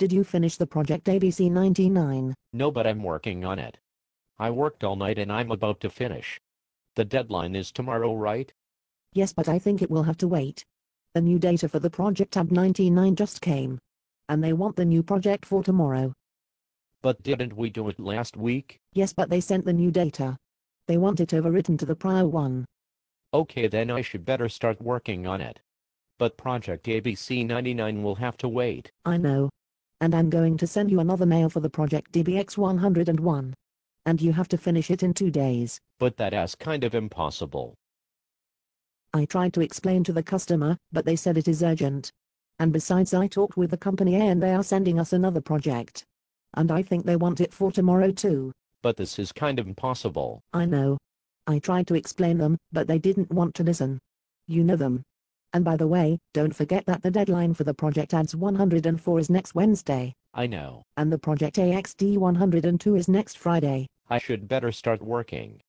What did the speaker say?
Did you finish the project ABC 99? No, but I'm working on it. I worked all night and I'm about to finish. The deadline is tomorrow, right? Yes, but I think it will have to wait. The new data for the project tab 99 just came. And they want the new project for tomorrow. But didn't we do it last week? Yes, but they sent the new data. They want it overwritten to the prior one. Okay, then I should better start working on it. But Project ABC 99 will have to wait. I know and I'm going to send you another mail for the project DBX101. And you have to finish it in two days. But that is kind of impossible. I tried to explain to the customer, but they said it is urgent. And besides I talked with the company and they are sending us another project. And I think they want it for tomorrow too. But this is kind of impossible. I know. I tried to explain them, but they didn't want to listen. You know them. And by the way, don't forget that the deadline for the Project ADS 104 is next Wednesday. I know. And the Project AXD 102 is next Friday. I should better start working.